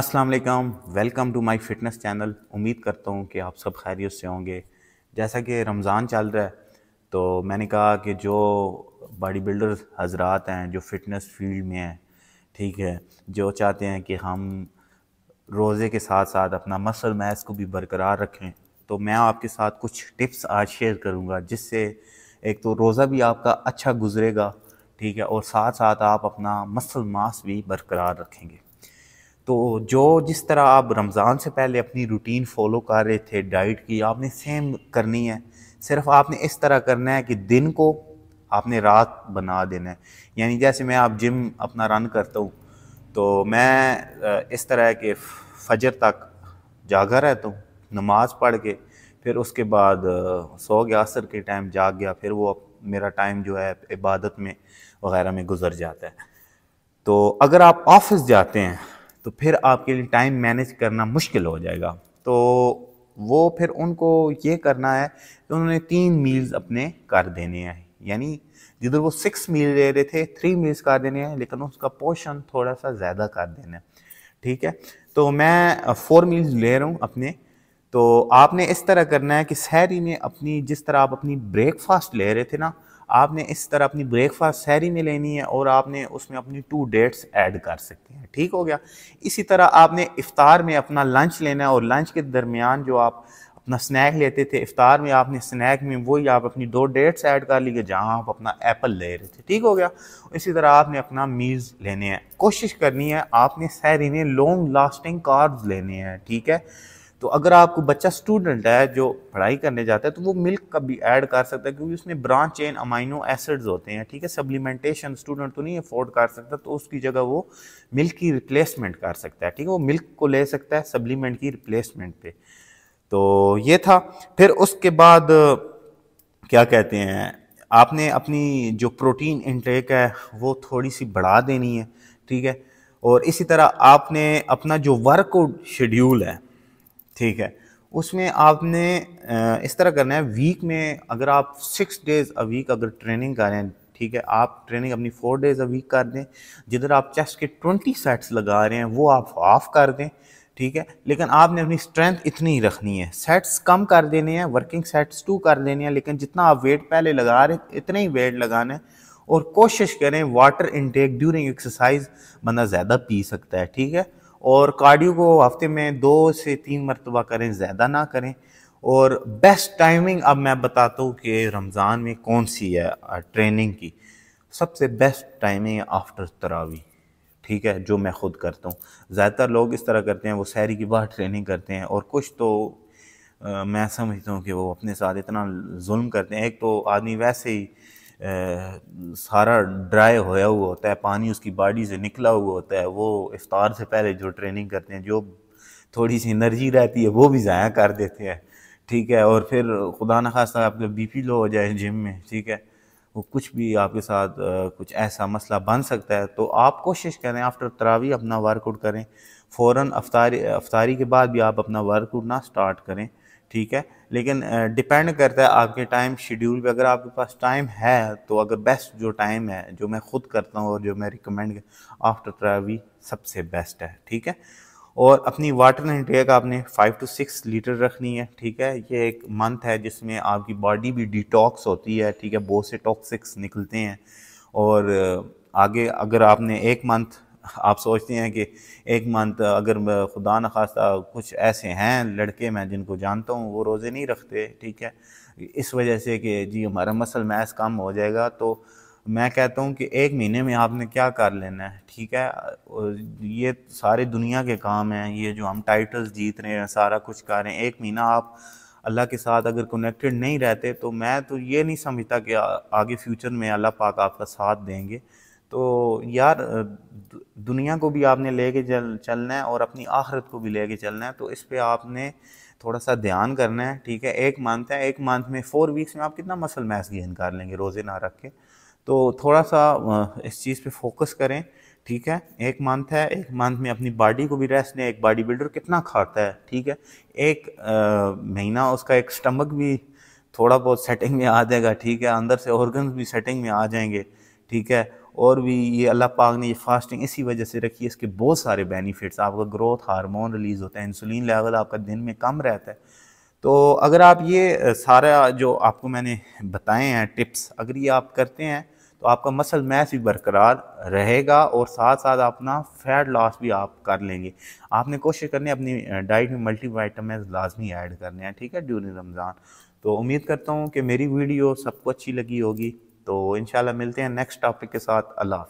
अस्सलाम वालेकुम welcome to my fitness channel उम्मीद करता हूँ कि आप सब खैरियत से होंगे जैसा कि रमज़ान चल रहा है तो मैंने कहा कि जो बॉडी बिल्डर हजरात हैं जो फ़िटनेस फील्ड में हैं ठीक है जो चाहते हैं कि हम रोज़े के साथ साथ अपना मसल मैस को भी बरकरार रखें तो मैं आपके साथ कुछ टिप्स आज शेयर करूँगा जिससे एक तो रोज़ा भी आपका अच्छा गुजरेगा ठीक है और साथ साथ आप अपना मसल मास भी बरकरार रखेंगे तो जो जिस तरह आप रमज़ान से पहले अपनी रूटीन फॉलो कर रहे थे डाइट की आपने सेम करनी है सिर्फ आपने इस तरह करना है कि दिन को आपने रात बना देना है यानी जैसे मैं आप जिम अपना रन करता हूँ तो मैं इस तरह के फजर तक जागा रहता हूँ नमाज़ पढ़ के फिर उसके बाद सौ गया असर के टाइम जाग गया फिर वो मेरा टाइम जो है इबादत में वगैरह में गुजर जाता है तो अगर आप ऑफिस जाते हैं तो फिर आपके लिए टाइम मैनेज करना मुश्किल हो जाएगा तो वो फिर उनको ये करना है कि उन्होंने तीन मील्स अपने कर देने हैं यानी जिधर वो सिक्स मील ले रहे थे थ्री मील्स कर देने हैं लेकिन उसका पोर्शन थोड़ा सा ज़्यादा कर देना है ठीक है तो मैं फोर मील्स ले रहा हूँ अपने तो आपने इस तरह करना है कि शहरी में अपनी जिस तरह आप अपनी ब्रेकफास्ट ले रहे थे ना आपने इस तरह अपनी ब्रेकफास्ट सैरी में लेनी है और आपने उसमें अपनी टू डेट्स ऐड कर सकते हैं ठीक हो गया इसी तरह आपने इफ़ार में अपना लंच लेना है और लंच के दरमियान जो आप अपना स्नैक लेते थे इफ़ार में आपने स्नैक में वही आप अपनी दो डेट्स ऐड कर लीजिए जहाँ आप अपना एप्पल ले रहे थे ठीक हो गया इसी तरह आपने अपना मील्स लेने हैं कोशिश करनी है आपने सैरी में लॉन्ग लास्टिंग कार्ड्स लेने हैं ठीक है तो अगर आपको बच्चा स्टूडेंट है जो पढ़ाई करने जाता है तो वो मिल्क का भी ऐड कर सकता है क्योंकि उसमें ब्रांच चेन अमाइनो एसिड्स होते हैं ठीक है सप्लीमेंटेशन स्टूडेंट तो नहीं अफोर्ड कर सकता तो उसकी जगह वो मिल्क की रिप्लेसमेंट कर सकता है ठीक है वो मिल्क को ले सकता है सप्लीमेंट की रिप्लेसमेंट पे तो ये था फिर उसके बाद क्या कहते हैं आपने अपनी जो प्रोटीन इनटेक है वो थोड़ी सी बढ़ा देनी है ठीक है और इसी तरह आपने अपना जो वर्कआउट शेड्यूल है ठीक है उसमें आपने इस तरह करना है वीक में अगर आप सिक्स डेज़ अ वीक अगर ट्रेनिंग करें ठीक है आप ट्रेनिंग अपनी फोर डेज़ अ वीक कर दें जिधर आप चेस्ट के ट्वेंटी सेट्स लगा रहे हैं वो आप ऑफ कर दें ठीक है लेकिन आपने अपनी स्ट्रेंथ इतनी ही रखनी है सेट्स कम कर देने हैं वर्किंग सेट्स टू कर देने हैं लेकिन जितना आप वेट पहले लगा रहे इतने ही वेट लगाना है और कोशिश करें वाटर इनटेक ड्यूरिंग एक्सरसाइज बंदा ज़्यादा पी सकता है ठीक है और कार्डियो को हफ्ते में दो से तीन मरतबा करें ज़्यादा ना करें और बेस्ट टाइमिंग अब मैं बताता हूँ कि रमज़ान में कौन सी है ट्रेनिंग की सबसे बेस्ट टाइमिंग है आफ्टर तरावी ठीक है जो मैं ख़ुद करता हूँ ज़्यादातर लोग इस तरह करते हैं वो सैरी की बाहर ट्रेनिंग करते हैं और कुछ तो आ, मैं समझता हूँ कि वो अपने साथ इतना जुल्म करते हैं एक तो आदमी वैसे ही सारा ड्राई होया हुआ होता है पानी उसकी बॉडी से निकला हुआ होता है वो इफ्तार से पहले जो ट्रेनिंग करते हैं जो थोड़ी सी एनर्जी रहती है वो भी ज़ाया कर देते हैं ठीक है और फिर खुदा न खास्ता बी बीपी लो हो जाए जिम में ठीक है वो कुछ भी आपके साथ आ, कुछ ऐसा मसला बन सकता है तो आप कोशिश करें आफ्टर तरावी अपना वर्कआउट करें फ़ौर अफ्तारी अफ्तारी के बाद भी आप अपना वर्कआउट ना स्टार्ट करें ठीक है लेकिन डिपेंड करता है आपके टाइम शेड्यूल पे अगर आपके पास टाइम है तो अगर बेस्ट जो टाइम है जो मैं ख़ुद करता हूँ और जो मैं रिकमेंड आफ्टर तरावी सबसे बेस्ट है ठीक है और अपनी वाटर इंटेक आपने फ़ाइव टू सिक्स लीटर रखनी है ठीक है ये एक मंथ है जिसमें आपकी बॉडी भी डिटॉक्स होती है ठीक है बहुत से टॉक्सिक्स निकलते हैं और आगे अगर आपने एक मंथ आप सोचते हैं कि एक मंथ अगर खुदा न खास्ता कुछ ऐसे हैं लड़के मैं जिनको जानता हूँ वो रोज़े नहीं रखते ठीक है इस वजह से कि जी हमारा मसल मैस कम हो जाएगा तो मैं कहता हूँ कि एक महीने में आपने क्या कर लेना है ठीक है ये सारे दुनिया के काम हैं ये जो हम टाइटल्स जीत रहे हैं सारा कुछ कर रहे हैं एक महीना आप अल्लाह के साथ अगर कनेक्टेड नहीं रहते तो मैं तो ये नहीं समझता कि आगे फ्यूचर में अल्लाह पाक आपका साथ देंगे तो यार दुनिया को भी आपने ले के चल चलना है और अपनी आखरत को भी ले के चलना है तो इस पर आपने थोड़ा सा ध्यान करना है ठीक है एक मंथ है एक मंथ में फोर वीक्स में आप कितना मसल मैस गेन कर लेंगे रोज़े ना रख के तो थोड़ा सा इस चीज़ पे फोकस करें ठीक है एक मंथ है एक मंथ में अपनी बॉडी को भी रेस्ट दें एक बॉडी बिल्डर कितना खाता है ठीक है एक महीना उसका एक स्टमक भी थोड़ा बहुत सेटिंग में आ जाएगा ठीक है अंदर से ऑर्गन भी सेटिंग में आ जाएंगे ठीक है और भी ये अल्लाह पाक ने ये फास्टिंग इसी वजह से रखी है इसके बहुत सारे बेनिफिट्स आपका ग्रोथ हार्मोन रिलीज़ होता है इंसुलिन लेवल आपका दिन में कम रहता है तो अगर आप ये सारा जो आपको मैंने बताए हैं टिप्स अगर ये आप करते हैं तो आपका मसल मैस भी बरकरार रहेगा और साथ साथ अपना फैट लॉस भी आप कर लेंगे आपने कोशिश करनी है अपनी डाइट में मल्टी वाइटमिन लाजमी ऐड करने हैं ठीक है ड्यूरिंग रमज़ान तो उम्मीद करता हूँ कि मेरी वीडियो सबको अच्छी लगी होगी तो इन मिलते हैं नेक्स्ट टॉपिक के साथ अल्लाह